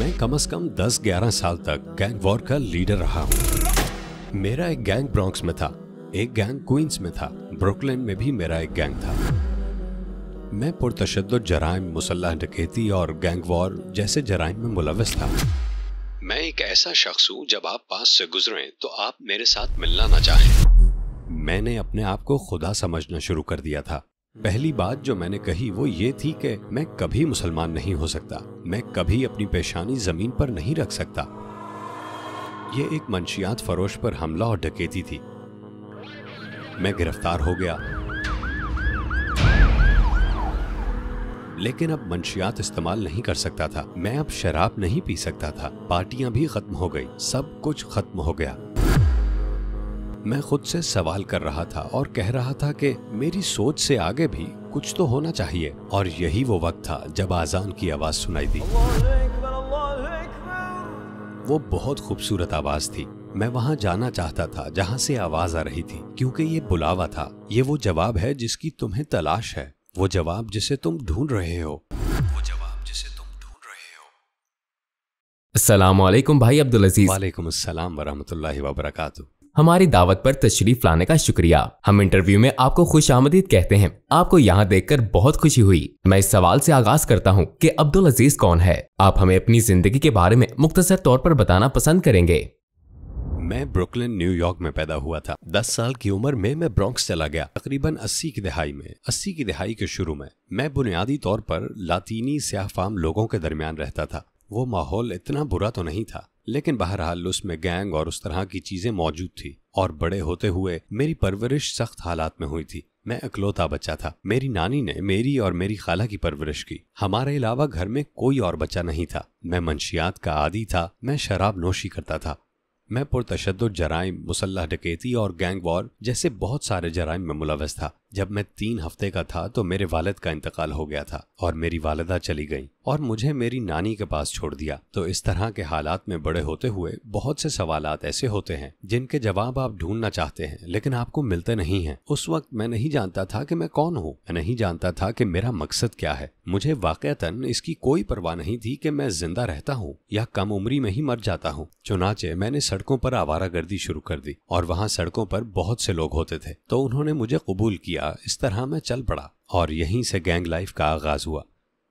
मैं कम से कम 10-11 साल तक गैंग वॉर का लीडर रहा हूँ मेरा एक गैंग ब्रॉन्क्स में था एक गैंग क्वींस में था ब्रुकलैंड में भी मेरा एक गैंग था मैं पुरतशद जराइम मुसल्ह डकेती और गैंग वॉर जैसे जराइम में मुलविस था मैं एक ऐसा शख्स हूँ जब आप पास से गुजरे तो आप मेरे साथ मिलना ना चाहें मैंने अपने आप को खुदा समझना शुरू कर दिया था पहली बात जो मैंने कही वो ये थी कि मैं कभी मुसलमान नहीं हो सकता मैं कभी अपनी पेशानी जमीन पर नहीं रख सकता ये एक मंशियात फरोश पर हमला और डकेती थी मैं गिरफ्तार हो गया लेकिन अब मंशियात इस्तेमाल नहीं कर सकता था मैं अब शराब नहीं पी सकता था पार्टियां भी खत्म हो गई सब कुछ खत्म हो गया मैं खुद से सवाल कर रहा था और कह रहा था कि मेरी सोच से आगे भी कुछ तो होना चाहिए और यही वो वक्त था जब आजान की आवाज सुनाई दी वो बहुत खूबसूरत आवाज थी मैं वहाँ जाना चाहता था जहाँ से आवाज आ रही थी क्योंकि ये बुलावा था ये वो जवाब है जिसकी तुम्हें तलाश है वो जवाब जिसे तुम ढूंढ रहे हो वो जवाब जिसे तुम ढूंढ रहे हो असलम भाई अब्दुल अजीज वालेकुम अस्सलाम वरहमतुल्लाहि वबरकातु हमारी दावत पर तशरीफ लाने का शुक्रिया हम इंटरव्यू में आपको खुश आमदीद कहते हैं आपको यहाँ देखकर बहुत खुशी हुई मैं इस सवाल से आगाज करता हूँ कि अब्दुल अजीज कौन है आप हमें अपनी जिंदगी के बारे में मुख्तसर तौर पर बताना पसंद करेंगे मैं ब्रुकलिन न्यूयॉर्क में पैदा हुआ था दस साल की उम्र में मैं ब्रॉन्क्स चला गया तकरीबन अस्सी की दिहाई में अस्सी की दहाई के शुरू में मैं बुनियादी तौर पर लातीनी फाम लोगों के दरमियान रहता था वो माहौल इतना बुरा तो नहीं था लेकिन बहरहाल उसमें गैंग और उस तरह की चीजें मौजूद थी और बड़े होते हुए मेरी परवरिश सख्त हालात में हुई थी मैं अकलौता बच्चा था मेरी नानी ने मेरी और मेरी खाला की परवरिश की हमारे अलावा घर में कोई और बच्चा नहीं था मैं मंशियात का आदि था मैं शराब नोशी करता था मैं पुरतशद जराइम मुसल्ह डकैती और गैंग वॉर जैसे बहुत सारे जराइम में मुलवस था जब मैं तीन हफ्ते का था तो मेरे वालद का इंतकाल हो गया था और मेरी वालदा चली गई और मुझे मेरी नानी के पास छोड़ दिया तो इस तरह के हालात में बड़े होते हुए बहुत से सवाल ऐसे होते हैं जिनके जवाब आप ढूंढना चाहते हैं लेकिन आपको मिलते नहीं हैं उस वक्त मैं नहीं जानता था कि मैं कौन हूँ मैं नहीं जानता था कि मेरा मकसद क्या है मुझे वाकता इसकी कोई परवाह नहीं थी कि मैं जिंदा रहता हूँ या कम उम्री में ही मर जाता हूँ चुनाचे मैंने सड़कों पर आवारा गर्दी शुरू कर दी और वहाँ सड़कों पर बहुत से लोग होते थे तो उन्होंने मुझे कबूल किया इस तरह मैं चल पड़ा और यहीं से गैंग लाइफ का आगाज हुआ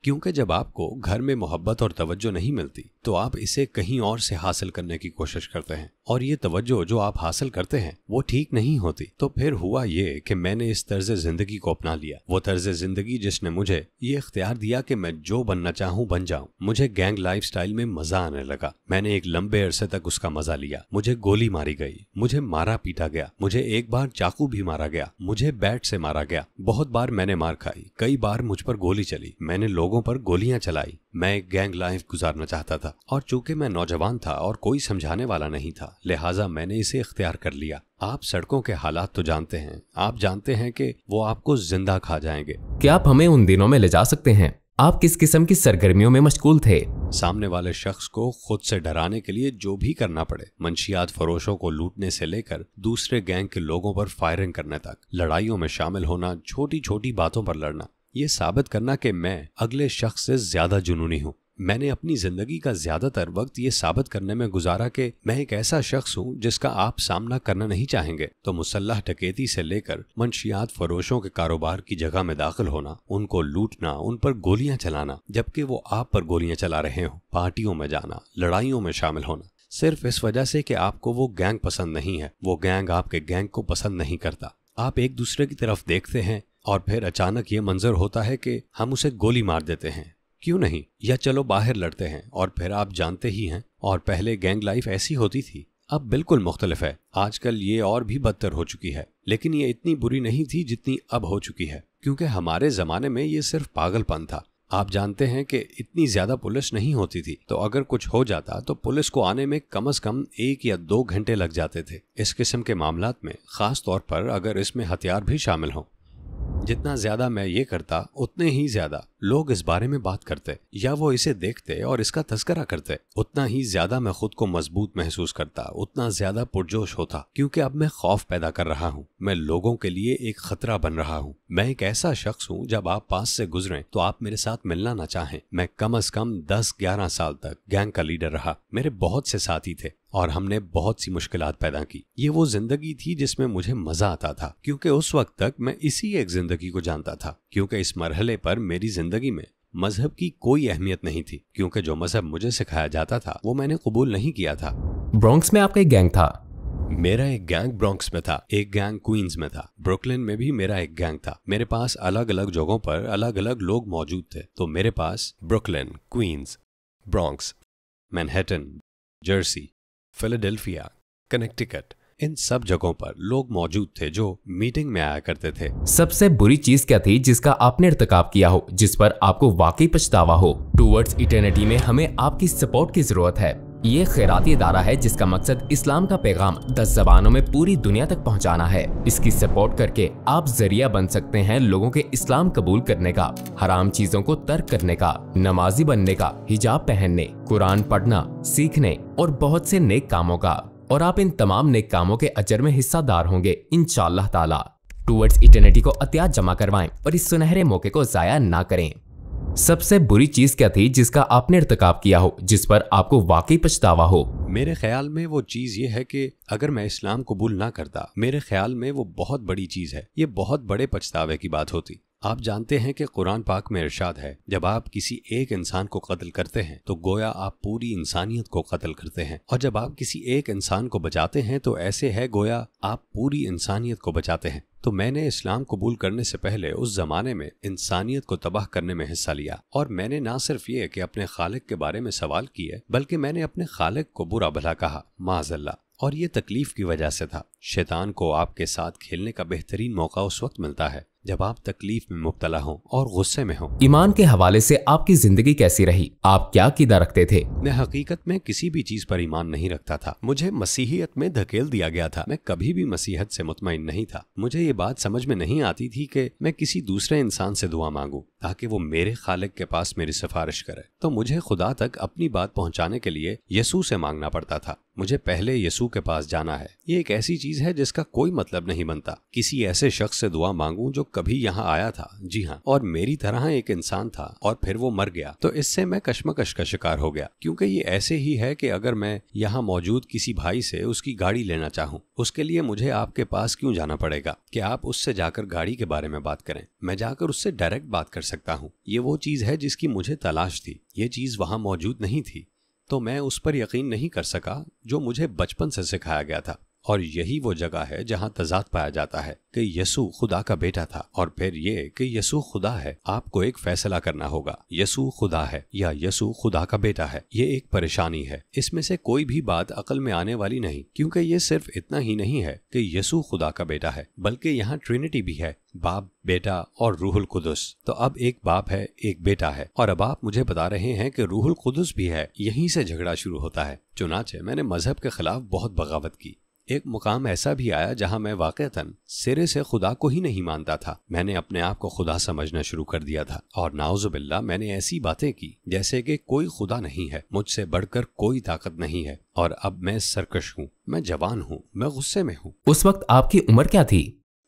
क्योंकि जब आपको घर में मोहब्बत और तवज्जो नहीं मिलती तो आप इसे कहीं और से हासिल करने की कोशिश करते हैं और ये तवज्जो जो आप हासिल करते हैं वो ठीक नहीं होती तो फिर हुआ ये कि मैंने इस तर्ज जिंदगी को अपना लिया वो तर्ज जिंदगी जिसने मुझे ये इख्तियार दिया कि मैं जो बनना चाहूँ बन जाऊँ मुझे गैंग लाइफ में मजा आने लगा मैंने एक लंबे अरसे तक उसका मजा लिया मुझे गोली मारी गई मुझे मारा पीटा गया मुझे एक बार चाकू भी मारा गया मुझे बैट से मारा गया बहुत बार मैंने मार खाई कई बार मुझ पर गोली चली मैंने लोगों पर गोलियां चलाई मैं एक गैंग लाइफ गुजारना चाहता था और चूंकि मैं नौजवान था और कोई समझाने वाला नहीं था लिहाजा मैंने इसे इख्तियार कर लिया आप सड़कों के हालात तो जानते हैं आप जानते हैं कि वो आपको जिंदा खा जाएंगे क्या आप हमें उन दिनों में ले जा सकते हैं आप किस किस्म की सरगर्मियों में मशगूल थे सामने वाले शख्स को खुद से डराने के लिए जो भी करना पड़े मंशियात फरोशों को लूटने से लेकर दूसरे गैंग के लोगों पर फायरिंग करने तक लड़ाइयों में शामिल होना छोटी छोटी बातों पर लड़ना ये साबित करना कि मैं अगले शख्स से ज्यादा जुनूनी हूँ मैंने अपनी ज़िंदगी का ज़्यादातर वक्त ये साबित करने में गुजारा कि मैं एक ऐसा शख्स हूँ जिसका आप सामना करना नहीं चाहेंगे तो मुसल्ह डकैती से लेकर मंशियात फरोशों के कारोबार की जगह में दाखिल होना उनको लूटना उन पर गोलियां चलाना जबकि वो आप पर गोलियां चला रहे हों पार्टियों में जाना लड़ाइयों में शामिल होना सिर्फ इस वजह से कि आपको वो गैंग पसंद नहीं है वो गैंग आपके गैंग को पसंद नहीं करता आप एक दूसरे की तरफ देखते हैं और फिर अचानक ये मंजर होता है कि हम उसे गोली मार देते हैं क्यों नहीं या चलो बाहर लड़ते हैं और फिर आप जानते ही हैं और पहले गैंग लाइफ ऐसी होती थी अब बिल्कुल मुख्तलिफ है आजकल ये और भी बदतर हो चुकी है लेकिन ये इतनी बुरी नहीं थी जितनी अब हो चुकी है क्योंकि हमारे जमाने में ये सिर्फ पागलपन था आप जानते हैं कि इतनी ज्यादा पुलिस नहीं होती थी तो अगर कुछ हो जाता तो पुलिस को आने में कम से कम एक या दो घंटे लग जाते थे इस किस्म के मामला में खास तौर पर अगर इसमें हथियार भी शामिल हों जितना ज्यादा मैं ये करता उतने ही ज्यादा लोग इस बारे में बात करते या वो इसे देखते और इसका तस्करा करते उतना ही ज्यादा मैं खुद को मजबूत महसूस करता उतना ज्यादा पुरजोश होता क्योंकि अब मैं खौफ पैदा कर रहा हूँ मैं लोगों के लिए एक खतरा बन रहा हूँ मैं एक ऐसा शख्स हूँ जब आप पास से गुजरे तो आप मेरे साथ मिलना ना चाहें मैं कम अज कम दस ग्यारह साल तक गैंग का लीडर रहा मेरे बहुत से साथी थे और हमने बहुत सी मुश्किल पैदा की ये वो जिंदगी थी जिसमें मुझे मजा आता था क्योंकि उस वक्त तक मैं इसी एक जिंदगी को जानता था क्योंकि इस मरहले पर मेरी जिंदगी ज़िंदगी में मजहब की कोई अहमियत नहीं थी क्योंकि जो मजहब मुझे सिखाया जाता था वो मैंने कबूल नहीं किया था ब्रॉन्क्स में आपका एक गैंग था मेरा एक गैंग ब्रॉन्क्स में था एक गैंग क्वींस में था ब्रुकलिन में भी मेरा एक गैंग था मेरे पास अलग अलग जगहों पर अलग अलग लोग मौजूद थे तो मेरे पास Brooklyn Queens Bronx Manhattan Jersey Philadelphia Connecticut इन सब जगहों पर लोग मौजूद थे जो मीटिंग में आया करते थे सबसे बुरी चीज क्या थी जिसका आपने इरतकाब किया हो जिस पर आपको वाकई पछतावा हो टूवर्ड्स इटर्निटी में हमें आपकी सपोर्ट की जरूरत है ये खैराती इदारा है जिसका मकसद इस्लाम का पैगाम दस जबानों में पूरी दुनिया तक पहुंचाना है इसकी सपोर्ट करके आप जरिया बन सकते हैं लोगों के इस्लाम कबूल करने का हराम चीजों को तर्क करने का नमाजी बनने का हिजाब पहनने कुरान पढ़ना सीखने और बहुत से नेक कामों का और आप इन तमाम नेक कामों के अजर में हिस्सादार होंगे इन ताला टूवर्ड्स इटर्निटी को अत्याज जमा करवाएं और इस सुनहरे मौके को जाया ना करें सबसे बुरी चीज क्या थी जिसका आपने इरतकाब किया हो जिस पर आपको वाकई पछतावा हो मेरे ख्याल में वो चीज ये है कि अगर मैं इस्लाम कबूल ना करता मेरे ख्याल में वो बहुत बड़ी चीज है ये बहुत बड़े पछतावे की बात होती आप जानते हैं कि कुरान पाक में इरशाद है जब आप किसी एक इंसान को कत्ल करते हैं तो गोया आप पूरी इंसानियत को कत्ल करते हैं और जब आप किसी एक इंसान को बचाते हैं तो ऐसे है गोया आप पूरी इंसानियत को बचाते हैं तो मैंने इस्लाम कबूल करने से पहले उस ज़माने में इंसानियत को तबाह करने में हिस्सा लिया और मैंने ना सिर्फ ये कि अपने खालिक के बारे में सवाल किए बल्कि मैंने अपने खालिक को बुरा भला कहा माजल्ला और ये तकलीफ की वजह से था शैतान को आपके साथ खेलने का बेहतरीन मौका उस वक्त मिलता है जब आप तकलीफ में मुबतला हो और गुस्से में हो ईमान के हवाले से आपकी जिंदगी कैसी रही आप क्या कीदा रखते थे मैं हकीकत में किसी भी चीज पर ईमान नहीं रखता था मुझे मसीहियत में धकेल दिया गया था मैं कभी भी मसीहत से मुतमिन नहीं था मुझे ये बात समझ में नहीं आती थी कि मैं किसी दूसरे इंसान से दुआ मांगू ताकि वो मेरे खालिक के पास मेरी सिफारिश करे तो मुझे खुदा तक अपनी बात पहुँचाने के लिए यसू से मांगना पड़ता था मुझे पहले यसु के पास जाना है ये एक ऐसी चीज है जिसका कोई मतलब नहीं बनता किसी ऐसे शख्स से दुआ मांगू जो कभी यहाँ आया था जी हाँ और मेरी तरह एक इंसान था और फिर वो मर गया तो इससे मैं कश्मकश का शिकार हो गया क्योंकि ये ऐसे ही है कि अगर मैं यहाँ मौजूद किसी भाई से उसकी गाड़ी लेना चाहूँ उसके लिए मुझे आपके पास क्यों जाना पड़ेगा कि आप उससे जाकर गाड़ी के बारे में बात करें मैं जाकर उससे डायरेक्ट बात कर सकता हूँ ये वो चीज है जिसकी मुझे तलाश थी ये चीज वहाँ मौजूद नहीं थी तो मैं उस पर यकीन नहीं कर सका जो मुझे बचपन से सिखाया गया था और यही वो जगह है जहां तजाद पाया जाता है कि यसु खुदा का बेटा था और फिर ये कि यसु खुदा है आपको एक फैसला करना होगा यसु खुदा है या यसु खुदा का बेटा है ये एक परेशानी है इसमें से कोई भी बात अकल में आने वाली नहीं क्योंकि ये सिर्फ इतना ही नहीं है कि यसु खुदा का बेटा है बल्कि यहाँ ट्रिनिटी भी है बाप बेटा और रूहुल कुदस तो अब एक बाप है एक बेटा है और अब आप मुझे बता रहे हैं कि रूहुल कुदस भी है यहीं से झगड़ा शुरू होता है चुनाचे मैंने मजहब के खिलाफ बहुत बगावत की एक मुकाम ऐसा भी आया जहां मैं वाक सिरे से खुदा को ही नहीं मानता था मैंने अपने आप को खुदा समझना शुरू कर दिया था और नाउजुबिल्ला मैंने ऐसी बातें की जैसे कि कोई खुदा नहीं है मुझसे बढ़कर कोई ताकत नहीं है और अब मैं सरकश हूँ मैं जवान हूँ मैं गुस्से में हूँ उस वक्त आपकी उम्र क्या थी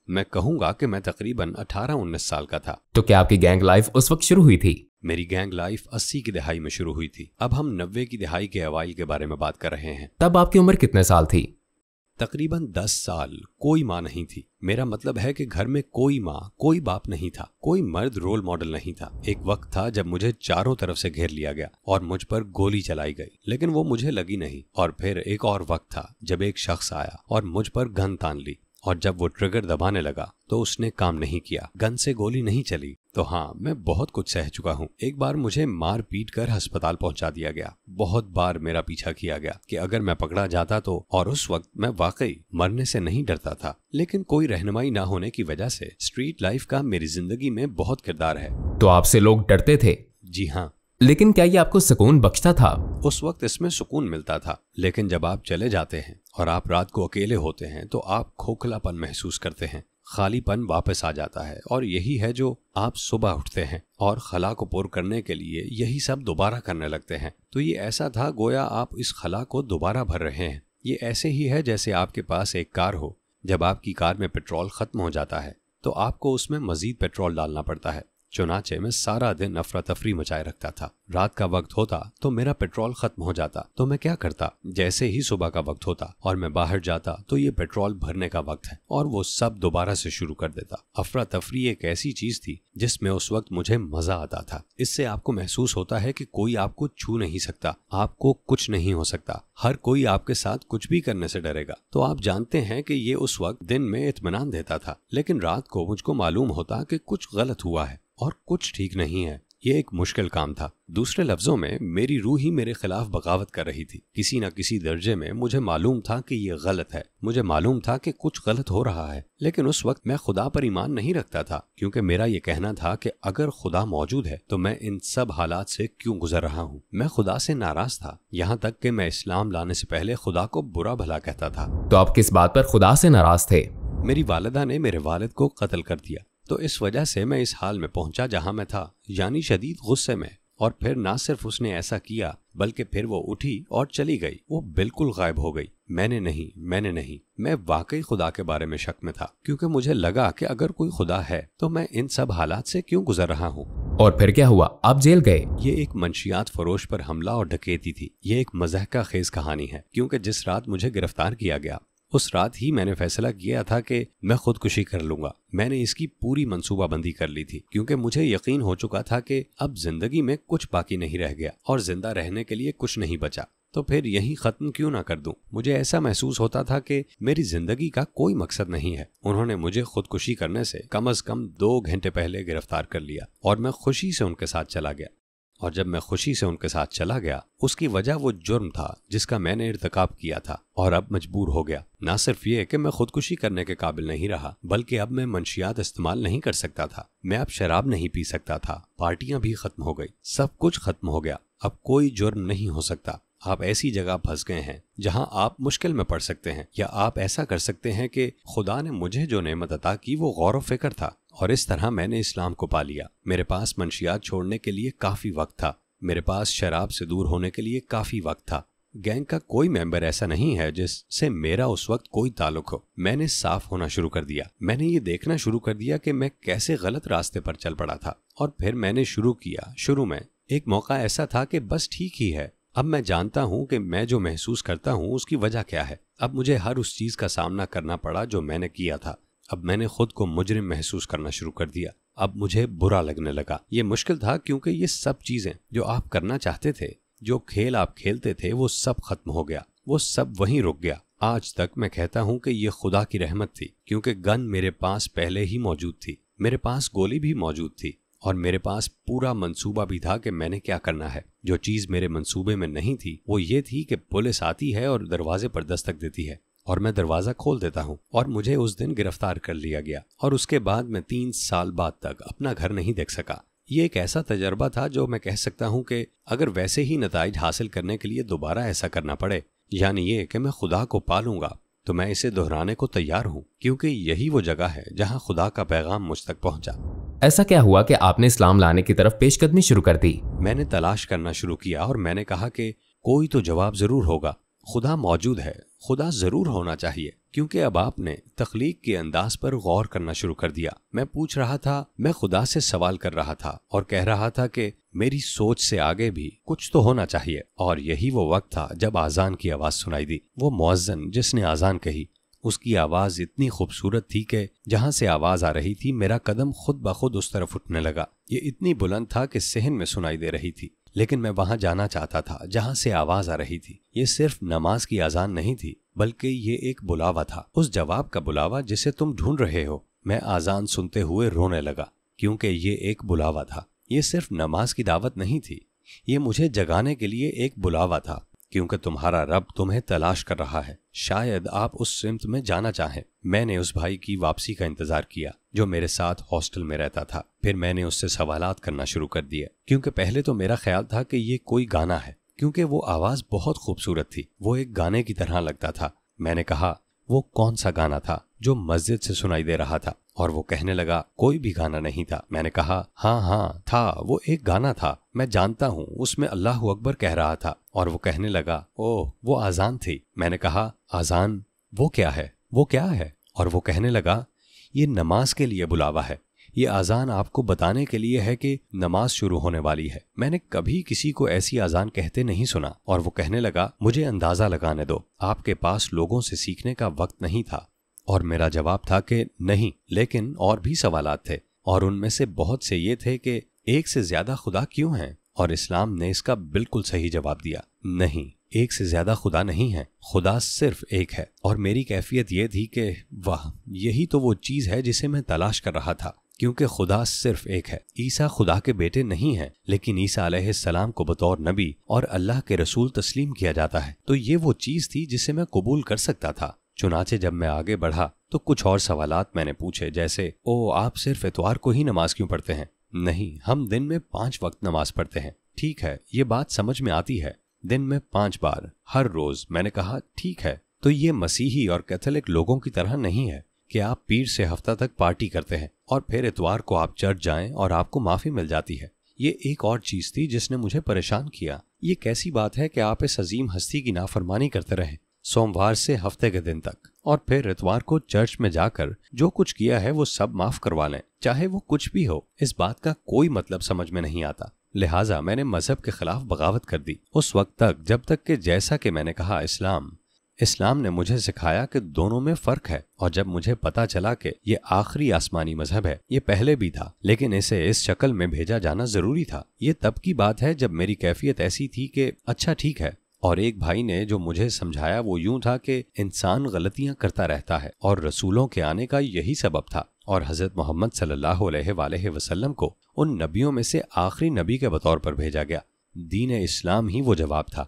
मैं कहूंगा कि मैं तकरीबन 18-19 साल का था तो क्या आपकी गैंग लाइफ उस वक्त शुरू हुई थी मेरी गैंग लाइफ 80 की दिहाई में शुरू हुई थी अब हम 90 की दिहाई के अवाइल के बारे में बात कर रहे हैं तब आपकी उम्र कितने साल थी तकरीबन दस साल कोई माँ नहीं थी मेरा मतलब है कि घर में कोई माँ कोई बाप नहीं था कोई मर्द रोल मॉडल नहीं था एक वक्त था जब मुझे चारों तरफ से घेर लिया गया और मुझ पर गोली चलाई गई लेकिन वो मुझे लगी नहीं और फिर एक और वक्त था जब एक शख्स आया और मुझ पर गन तान ली और जब वो ट्रिगर दबाने लगा तो उसने काम नहीं किया गन से गोली नहीं चली तो हाँ मैं बहुत कुछ सह चुका हूँ एक बार मुझे मार पीट कर अस्पताल पहुंचा दिया गया बहुत बार मेरा पीछा किया गया कि अगर मैं पकड़ा जाता तो और उस वक्त मैं वाकई मरने से नहीं डरता था लेकिन कोई रहनुमाई ना होने की वजह से स्ट्रीट लाइफ का मेरी जिंदगी में बहुत किरदार है तो आपसे लोग डरते थे जी हाँ लेकिन क्या ये आपको सुकून बख्शता था उस वक्त इसमें सुकून मिलता था लेकिन जब आप चले जाते हैं और आप रात को अकेले होते हैं तो आप खोखलापन महसूस करते हैं खालीपन वापस आ जाता है और यही है जो आप सुबह उठते हैं और खला को पुर करने के लिए यही सब दोबारा करने लगते हैं तो ये ऐसा था गोया आप इस खला को दोबारा भर रहे हैं ये ऐसे ही है जैसे आपके पास एक कार हो जब आपकी कार में पेट्रोल ख़त्म हो जाता है तो आपको उसमें मज़ीद पेट्रोल डालना पड़ता है चुनाचे में सारा दिन अफरा तफरी मचाए रखता था रात का वक्त होता तो मेरा पेट्रोल खत्म हो जाता तो मैं क्या करता जैसे ही सुबह का वक्त होता और मैं बाहर जाता तो ये पेट्रोल भरने का वक्त है और वो सब दोबारा से शुरू कर देता अफरा तफरी एक ऐसी चीज थी जिसमें उस वक्त मुझे मजा आता था इससे आपको महसूस होता है कि कोई आपको छू नहीं सकता आपको कुछ नहीं हो सकता हर कोई आपके साथ कुछ भी करने से डरेगा तो आप जानते हैं कि ये उस वक्त दिन में इतमान देता था लेकिन रात को मुझको मालूम होता कि कुछ गलत हुआ है और कुछ ठीक नहीं है ये एक मुश्किल काम था दूसरे लफ्जों में मेरी रूह ही मेरे खिलाफ बगावत कर रही थी किसी न किसी दर्जे में मुझे मालूम था कि ये गलत है मुझे मालूम था कि कुछ गलत हो रहा है लेकिन उस वक्त मैं खुदा पर ईमान नहीं रखता था क्योंकि मेरा ये कहना था कि अगर खुदा मौजूद है तो मैं इन सब हालात से क्यों गुजर रहा हूँ मैं खुदा से नाराज था यहाँ तक कि मैं इस्लाम लाने से पहले खुदा को बुरा भला कहता था तो आप किस बात पर खुदा से नाराज थे मेरी वालदा ने मेरे वालद को कत्ल कर दिया तो इस वजह से मैं इस हाल में पहुंचा जहां मैं था यानी शदीद गुस्से में और फिर ना सिर्फ उसने ऐसा किया बल्कि फिर वो उठी और चली गई वो बिल्कुल गायब हो गई मैंने नहीं मैंने नहीं मैं वाकई खुदा के बारे में शक में था क्योंकि मुझे लगा कि अगर कोई खुदा है तो मैं इन सब हालात से क्यों गुजर रहा हूँ और फिर क्या हुआ आप जेल गए ये एक मंशियात फरोश पर हमला और ढकेती थी ये एक मजहका खेज कहानी है क्योंकि जिस रात मुझे गिरफ्तार किया गया उस रात ही मैंने फैसला किया था कि मैं खुदकुशी कर लूंगा मैंने इसकी पूरी मंसूबाबंदी कर ली थी क्योंकि मुझे यकीन हो चुका था कि अब जिंदगी में कुछ बाकी नहीं रह गया और जिंदा रहने के लिए कुछ नहीं बचा तो फिर यही खत्म क्यों ना कर दूं? मुझे ऐसा महसूस होता था कि मेरी जिंदगी का कोई मकसद नहीं है उन्होंने मुझे खुदकुशी करने से कम अज कम दो घंटे पहले गिरफ्तार कर लिया और मैं खुशी से उनके साथ चला गया और जब मैं खुशी से उनके साथ चला गया उसकी वजह वो जुर्म था जिसका मैंने इरतकाब किया था और अब मजबूर हो गया ना सिर्फ ये कि मैं खुदकुशी करने के काबिल नहीं रहा बल्कि अब मैं मंशियात इस्तेमाल नहीं कर सकता था मैं अब शराब नहीं पी सकता था पार्टियां भी खत्म हो गई सब कुछ खत्म हो गया अब कोई जुर्म नहीं हो सकता आप ऐसी जगह फंस गए हैं जहां आप मुश्किल में पड़ सकते हैं या आप ऐसा कर सकते हैं कि खुदा ने मुझे जो नेमत अता की वो गौर व फिक्र था और इस तरह मैंने इस्लाम को पा लिया मेरे पास मंशियात छोड़ने के लिए काफ़ी वक्त था मेरे पास शराब से दूर होने के लिए काफ़ी वक्त था गैंग का कोई मेंबर ऐसा नहीं है जिससे मेरा उस वक्त कोई ताल्लुक हो मैंने साफ होना शुरू कर दिया मैंने ये देखना शुरू कर दिया कि मैं कैसे गलत रास्ते पर चल पड़ा था और फिर मैंने शुरू किया शुरू में एक मौका ऐसा था कि बस ठीक ही है अब मैं जानता हूँ कि मैं जो महसूस करता हूँ उसकी वजह क्या है अब मुझे हर उस चीज़ का सामना करना पड़ा जो मैंने किया था अब मैंने खुद को मुजरिम महसूस करना शुरू कर दिया अब मुझे बुरा लगने लगा ये मुश्किल था क्योंकि ये सब चीज़ें जो आप करना चाहते थे जो खेल आप खेलते थे वो सब खत्म हो गया वो सब वहीं रुक गया आज तक मैं कहता हूँ कि ये खुदा की रहमत थी क्योंकि गन मेरे पास पहले ही मौजूद थी मेरे पास गोली भी मौजूद थी और मेरे पास पूरा मंसूबा भी था कि मैंने क्या करना है जो चीज़ मेरे मंसूबे में नहीं थी वो ये थी कि पुलिस आती है और दरवाजे पर दस्तक देती है और मैं दरवाज़ा खोल देता हूँ और मुझे उस दिन गिरफ्तार कर लिया गया और उसके बाद मैं तीन साल बाद तक अपना घर नहीं देख सका ये एक ऐसा तजर्बा था जो मैं कह सकता हूँ कि अगर वैसे ही नतज हासिल करने के लिए दोबारा ऐसा करना पड़े यानी ये कि मैं खुदा को पालूंगा तो मैं इसे दोहराने को तैयार हूँ क्योंकि यही वो जगह है जहाँ खुदा का पैगाम मुझ तक पहुँचा ऐसा क्या हुआ कि आपने इस्लाम लाने की तरफ पेशकदमी शुरू कर दी मैंने तलाश करना शुरू किया और मैंने कहा कि कोई तो जवाब जरूर होगा खुदा मौजूद है खुदा ज़रूर होना चाहिए क्योंकि अब आपने तख्लीक के अंदाज पर गौर करना शुरू कर दिया मैं पूछ रहा था मैं खुदा से सवाल कर रहा था और कह रहा था कि मेरी सोच से आगे भी कुछ तो होना चाहिए और यही वो वक्त था जब आज़ान की आवाज़ सुनाई दी वो मुआजन जिसने आज़ान कही उसकी आवाज़ इतनी खूबसूरत थी कि जहाँ से आवाज़ आ रही थी मेरा कदम खुद ब खुद उस तरफ उठने लगा ये इतनी बुलंद था कि सहन में सुनाई दे रही थी लेकिन मैं वहां जाना चाहता था जहां से आवाज आ रही थी ये सिर्फ नमाज की अजान नहीं थी बल्कि ये एक बुलावा था उस जवाब का बुलावा जिसे तुम ढूंढ रहे हो मैं आजान सुनते हुए रोने लगा क्योंकि ये एक बुलावा था ये सिर्फ नमाज की दावत नहीं थी ये मुझे जगाने के लिए एक बुलावा था क्योंकि तुम्हारा रब तुम्हें तलाश कर रहा है शायद आप उस सिमत में जाना चाहें मैंने उस भाई की वापसी का इंतजार किया जो मेरे साथ हॉस्टल में रहता था फिर मैंने उससे सवालात करना शुरू कर दिया क्योंकि पहले तो मेरा ख्याल था कि ये कोई गाना है क्योंकि वो आवाज बहुत खूबसूरत थी वो एक गाने की तरह लगता था मैंने कहा वो कौन सा गाना था जो मस्जिद से सुनाई दे रहा था और वो कहने लगा कोई भी गाना नहीं था मैंने कहा हाँ हाँ था वो एक गाना था मैं जानता हूँ उसमें अल्लाह अकबर कह रहा था और वो कहने लगा ओह वो आजान थी मैंने कहा आजान वो क्या है वो क्या है और वो कहने लगा ये नमाज के लिए बुलावा है ये आज़ान आपको बताने के लिए है कि नमाज शुरू होने वाली है मैंने कभी किसी को ऐसी आज़ान कहते नहीं सुना और वो कहने लगा मुझे अंदाज़ा लगाने दो आपके पास लोगों से सीखने का वक्त नहीं था और मेरा जवाब था कि नहीं लेकिन और भी सवाल थे और उनमें से बहुत से ये थे कि एक से ज़्यादा खुदा क्यों हैं और इस्लाम ने इसका बिल्कुल सही जवाब दिया नहीं एक से ज्यादा खुदा नहीं है खुदा सिर्फ एक है और मेरी कैफियत ये थी कि वाह यही तो वो चीज़ है जिसे मैं तलाश कर रहा था क्योंकि खुदा सिर्फ एक है ईसा खुदा के बेटे नहीं है लेकिन ईसा सलाम को बतौर नबी और अल्लाह के रसूल तस्लीम किया जाता है तो ये वो चीज़ थी जिसे मैं कबूल कर सकता था चुनाचे जब मैं आगे बढ़ा तो कुछ और सवाल मैंने पूछे जैसे ओ आप सिर्फ इतवार को ही नमाज क्यों पढ़ते हैं नहीं हम दिन में पांच वक्त नमाज पढ़ते हैं ठीक है ये बात समझ में आती है दिन में पांच बार हर रोज मैंने कहा ठीक है तो ये मसीही और कैथोलिक लोगों की तरह नहीं है कि आप पीर से हफ्ता तक पार्टी करते हैं और फिर इतवार को आप चर्च जाएं और आपको माफ़ी मिल जाती है ये एक और चीज़ थी जिसने मुझे परेशान किया ये कैसी बात है कि आप इस अजीम हस्ती की नाफरमानी करते रहें सोमवार से हफ्ते के दिन तक और फिर इतवार को चर्च में जाकर जो कुछ किया है वो सब माफ करवा लें चाहे वो कुछ भी हो इस बात का कोई मतलब समझ में नहीं आता लिहाजा मैंने मजहब के खिलाफ बगावत कर दी उस वक्त तक जब तक कि जैसा कि मैंने कहा इस्लाम इस्लाम ने मुझे सिखाया कि दोनों में फ़र्क है और जब मुझे पता चला कि ये आखिरी आसमानी मजहब है ये पहले भी था लेकिन इसे इस शक्ल में भेजा जाना ज़रूरी था ये तब की बात है जब मेरी कैफियत ऐसी थी कि अच्छा ठीक है और एक भाई ने जो मुझे समझाया वो यूं था कि इंसान गलतियां करता रहता है और रसूलों के आने का यही सबब था और हज़रत मोहम्मद सल्लल्लाहु अलैहि वसल्लम को उन नबियों में से आखिरी नबी के बतौर पर भेजा गया दीन इस्लाम ही वो जवाब था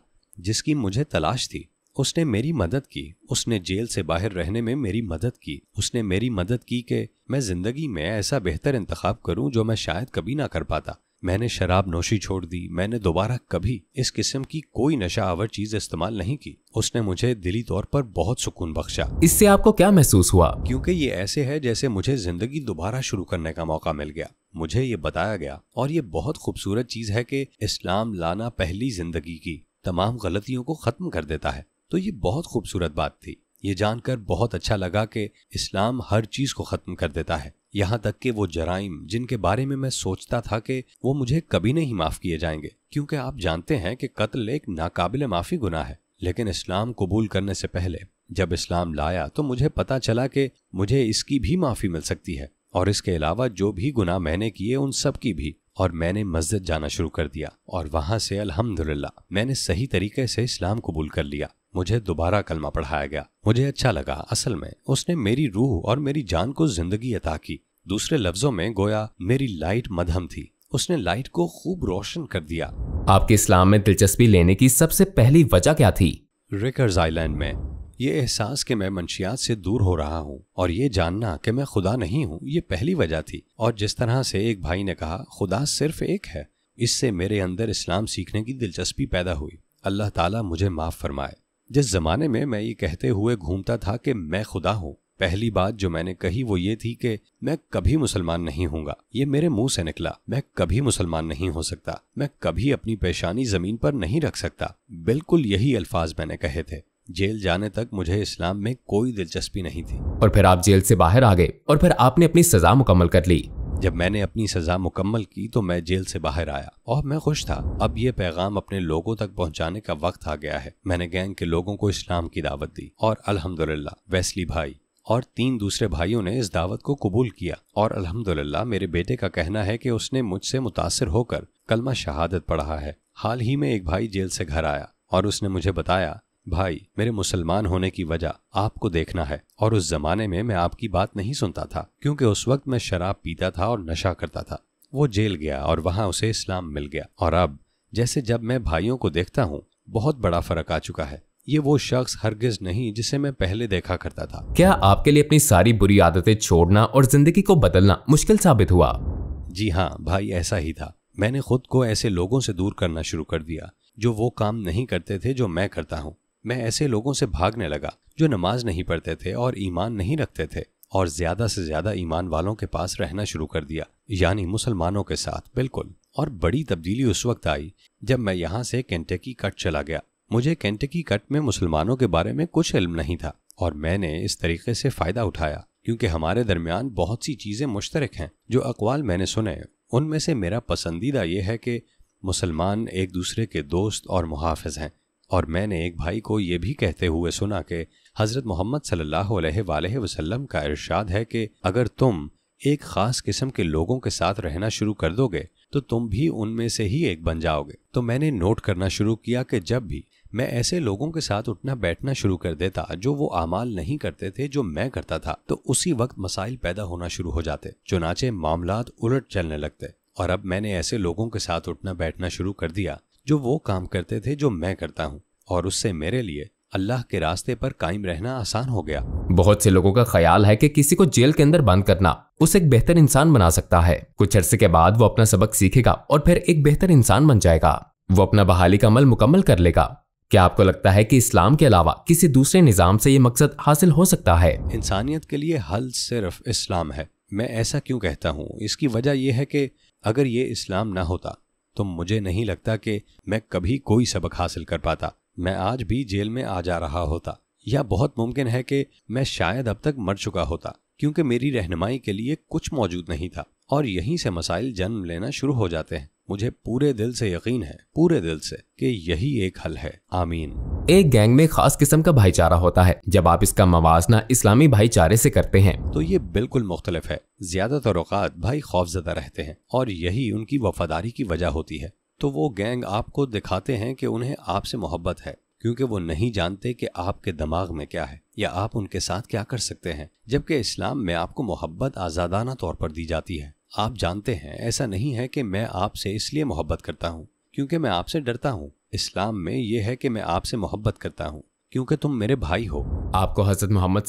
जिसकी मुझे तलाश थी उसने मेरी मदद की उसने जेल से बाहर रहने में मेरी मदद की उसने मेरी मदद की कि मैं ज़िंदगी में ऐसा बेहतर इंतखाब करूं जो मैं शायद कभी ना कर पाता मैंने शराब नोशी छोड़ दी मैंने दोबारा कभी इस किस्म की कोई नशा आवर चीज इस्तेमाल नहीं की उसने मुझे दिली तौर पर बहुत सुकून बख्शा इससे आपको क्या महसूस हुआ क्योंकि ये ऐसे है जैसे मुझे जिंदगी दोबारा शुरू करने का मौका मिल गया मुझे ये बताया गया और ये बहुत खूबसूरत चीज है कि इस्लाम लाना पहली जिंदगी की तमाम गलतियों को खत्म कर देता है तो ये बहुत खूबसूरत बात थी ये जानकर बहुत अच्छा लगा कि इस्लाम हर चीज़ को ख़त्म कर देता है यहाँ तक कि वो जराइम जिनके बारे में मैं सोचता था कि वो मुझे कभी नहीं माफ़ किए जाएंगे क्योंकि आप जानते हैं कि कत्ल एक नाकाबिल माफ़ी गुना है लेकिन इस्लाम कबूल करने से पहले जब इस्लाम लाया तो मुझे पता चला कि मुझे इसकी भी माफ़ी मिल सकती है और इसके अलावा जो भी गुनाह मैंने किए उन सब की भी और मैंने मस्जिद जाना शुरू कर दिया और वहाँ से अल्हम्दुलिल्लाह मैंने सही तरीके से इस्लाम कबूल कर लिया मुझे दोबारा कलमा पढ़ाया गया मुझे अच्छा लगा असल में उसने मेरी रूह और मेरी जान को जिंदगी अता की दूसरे लफ्जों में गोया मेरी लाइट मधम थी उसने लाइट को खूब रोशन कर दिया आपके इस्लाम में दिलचस्पी लेने की सबसे पहली वजह क्या थी रिकर्स आइलैंड में ये एहसास कि मैं मंशियात से दूर हो रहा हूँ और ये जानना कि मैं खुदा नहीं हूँ ये पहली वजह थी और जिस तरह से एक भाई ने कहा खुदा सिर्फ एक है इससे मेरे अंदर इस्लाम सीखने की दिलचस्पी पैदा हुई अल्लाह ताला मुझे माफ़ फरमाए जिस जमाने में मैं ये कहते हुए घूमता था कि मैं खुदा हूँ पहली बात जो मैंने कही वो ये थी कि मैं कभी मुसलमान नहीं हूँगा ये मेरे मुंह से निकला मैं कभी मुसलमान नहीं हो सकता मैं कभी अपनी पेशानी जमीन पर नहीं रख सकता बिल्कुल यही अल्फाज मैंने कहे थे जेल जाने तक मुझे इस्लाम में कोई दिलचस्पी नहीं थी और फिर आप जेल से बाहर आ गए और फिर आपने अपनी सजा मुकम्मल कर ली जब मैंने अपनी सज़ा मुकम्मल की तो मैं जेल से बाहर आया और मैं खुश था अब ये पैगाम अपने लोगों तक पहुंचाने का वक्त आ गया है मैंने गैंग के लोगों को इस्लाम की दावत दी और अल्हम्दुलिल्लाह वैसली भाई और तीन दूसरे भाइयों ने इस दावत को कबूल किया और अल्हम्दुलिल्लाह मेरे बेटे का कहना है कि उसने मुझसे मुतासर होकर कलमा शहादत पढ़ा है हाल ही में एक भाई जेल से घर आया और उसने मुझे बताया भाई मेरे मुसलमान होने की वजह आपको देखना है और उस जमाने में मैं आपकी बात नहीं सुनता था क्योंकि उस वक्त मैं शराब पीता था और नशा करता था वो जेल गया और वहाँ उसे इस्लाम मिल गया और अब जैसे जब मैं भाइयों को देखता हूँ बहुत बड़ा फर्क आ चुका है ये वो शख्स हरगिज नहीं जिसे मैं पहले देखा करता था क्या आपके लिए अपनी सारी बुरी आदतें छोड़ना और जिंदगी को बदलना मुश्किल साबित हुआ जी हाँ भाई ऐसा ही था मैंने खुद को ऐसे लोगों से दूर करना शुरू कर दिया जो वो काम नहीं करते थे जो मैं करता हूँ मैं ऐसे लोगों से भागने लगा जो नमाज नहीं पढ़ते थे और ईमान नहीं रखते थे और ज्यादा से ज्यादा ईमान वालों के पास रहना शुरू कर दिया यानी मुसलमानों के साथ बिल्कुल और बड़ी तब्दीली उस वक्त आई जब मैं यहाँ से केंटकी कट चला गया मुझे केंटकी कट में मुसलमानों के बारे में कुछ इल्म नहीं था और मैंने इस तरीके से फ़ायदा उठाया क्योंकि हमारे दरमियान बहुत सी चीज़ें मुश्तरक हैं जो अकवाल मैंने सुने उनमें से मेरा पसंदीदा ये है कि मुसलमान एक दूसरे के दोस्त और मुहाफ़ हैं और मैंने एक भाई को ये भी कहते हुए सुना कि हज़रत मोहम्मद सल्लल्लाहु वसल्लम का इरशाद है कि अगर तुम एक ख़ास किस्म के लोगों के साथ रहना शुरू कर दोगे तो तुम भी उनमें से ही एक बन जाओगे तो मैंने नोट करना शुरू किया कि जब भी मैं ऐसे लोगों के साथ उठना बैठना शुरू कर देता जो वो अमाल नहीं करते थे जो मैं करता था तो उसी वक्त मसाइल पैदा होना शुरू हो जाते चुनाचे मामला उलट चलने लगते और अब मैंने ऐसे लोगों के साथ उठना बैठना शुरू कर दिया जो वो काम करते थे जो मैं करता हूँ और उससे मेरे लिए अल्लाह के रास्ते पर कायम रहना आसान हो गया बहुत से लोगों का ख्याल है कि किसी को जेल के अंदर बंद करना उसे एक बेहतर इंसान बना सकता है कुछ अरसे के बाद वो अपना सबक सीखेगा और फिर एक बेहतर इंसान बन जाएगा वो अपना बहाली का अमल मुकम्मल कर लेगा क्या आपको लगता है कि इस्लाम के अलावा किसी दूसरे निज़ाम से ये मकसद हासिल हो सकता है इंसानियत के लिए हल सिर्फ इस्लाम है मैं ऐसा क्यों कहता हूँ इसकी वजह यह है कि अगर ये इस्लाम ना होता तो मुझे नहीं लगता कि मैं कभी कोई सबक हासिल कर पाता मैं आज भी जेल में आ जा रहा होता यह बहुत मुमकिन है कि मैं शायद अब तक मर चुका होता क्योंकि मेरी रहनुमाई के लिए कुछ मौजूद नहीं था और यहीं से मसाइल जन्म लेना शुरू हो जाते हैं मुझे पूरे दिल से यकीन है पूरे दिल से कि यही एक हल है आमीन एक गैंग में खास किस्म का भाईचारा होता है जब आप इसका मवाजना इस्लामी भाईचारे से करते हैं तो ये बिल्कुल मुख्तलिफ है ज्यादातर औकात भाई खौफजदा रहते हैं और यही उनकी वफादारी की वजह होती है तो वो गैंग आपको दिखाते हैं कि उन्हें आपसे मोहब्बत है क्योंकि वो नहीं जानते कि आपके दिमाग में क्या है या आप उनके साथ क्या कर सकते हैं जबकि इस्लाम में आपको मोहब्बत आज़ादाना तौर पर दी जाती है आप जानते हैं ऐसा नहीं है कि मैं आपसे इसलिए मोहब्बत करता हूँ क्योंकि मैं आपसे डरता हूँ इस्लाम में यह है कि मैं आपसे मोहब्बत करता हूँ क्योंकि तुम मेरे भाई हो आपको हजरत मोहम्मद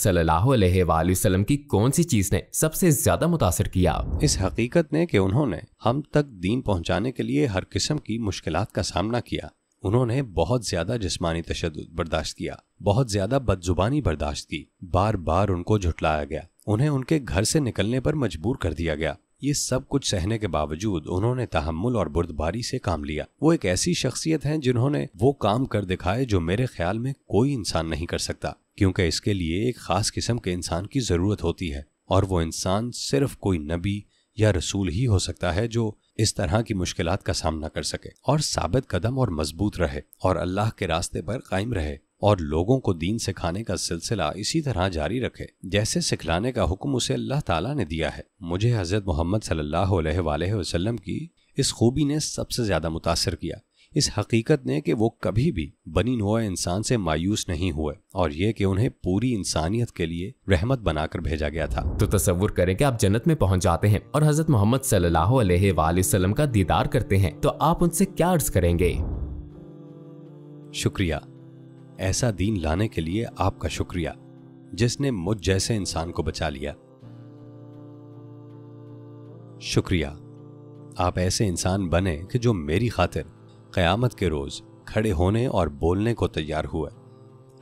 वसल्लम की कौन सी चीज़ ने सबसे ज़्यादा मुतासर किया इस हकीकत ने कि उन्होंने हम तक दीन पहुंचाने के लिए हर किस्म की मुश्किल का सामना किया उन्होंने बहुत ज़्यादा जिस्मानी तशद बर्दाश्त किया बहुत ज़्यादा बदजुबानी बर्दाश्त की बार बार उनको झुटलाया गया उन्हें उनके घर से निकलने पर मजबूर कर दिया गया ये सब कुछ सहने के बावजूद उन्होंने तहमुल और बुर्दबारी से काम लिया वो एक ऐसी शख्सियत हैं जिन्होंने वो काम कर दिखाए जो मेरे ख्याल में कोई इंसान नहीं कर सकता क्योंकि इसके लिए एक खास किस्म के इंसान की ज़रूरत होती है और वो इंसान सिर्फ कोई नबी या रसूल ही हो सकता है जो इस तरह की मुश्किल का सामना कर सके और साबित कदम और मजबूत रहे और अल्लाह के रास्ते पर कायम रहे और लोगों को दीन सिखाने का सिलसिला इसी तरह जारी रखे जैसे सिखलाने का हुक्म उसे अल्लाह ताला ने दिया है मुझे हज़रत मोहम्मद वसल्लम की इस खूबी ने सबसे ज़्यादा मुतासर किया इस हकीकत ने कि वो कभी भी बनी नुआ इंसान से मायूस नहीं हुए और ये कि उन्हें पूरी इंसानियत के लिए रहमत बनाकर भेजा गया था तो तस्वुर करें कि आप जन्नत में पहुंच जाते हैं और हजरत मोहम्मद सल्लाम का दीदार करते हैं तो आप उनसे क्या अर्ज करेंगे शुक्रिया ऐसा दीन लाने के लिए आपका शुक्रिया जिसने मुझ जैसे इंसान को बचा लिया शुक्रिया आप ऐसे इंसान बने कि जो मेरी खातिर क़यामत के रोज़ खड़े होने और बोलने को तैयार हुए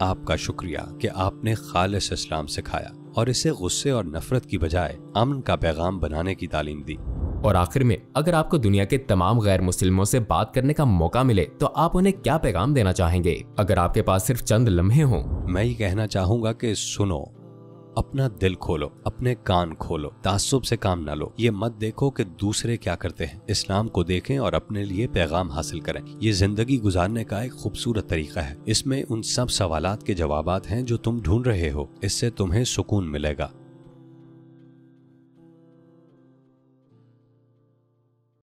आपका शुक्रिया कि आपने खालिश इस्लाम सिखाया और इसे गुस्से और नफरत की बजाय अमन का पैगाम बनाने की तालीम दी और आखिर में अगर आपको दुनिया के तमाम गैर मुस्लिमों से बात करने का मौका मिले तो आप उन्हें क्या पैगाम देना चाहेंगे अगर आपके पास सिर्फ चंद लम्हे हों मैं ये कहना चाहूंगा कि सुनो अपना दिल खोलो अपने कान खोलो तासुब से काम ना लो ये मत देखो कि दूसरे क्या करते हैं इस्लाम को देखें और अपने लिए पैगाम हासिल करें ये जिंदगी गुजारने का एक खूबसूरत तरीका है इसमें उन सब सवाल के जवाब हैं जो तुम ढूंढ रहे हो इससे तुम्हें सुकून मिलेगा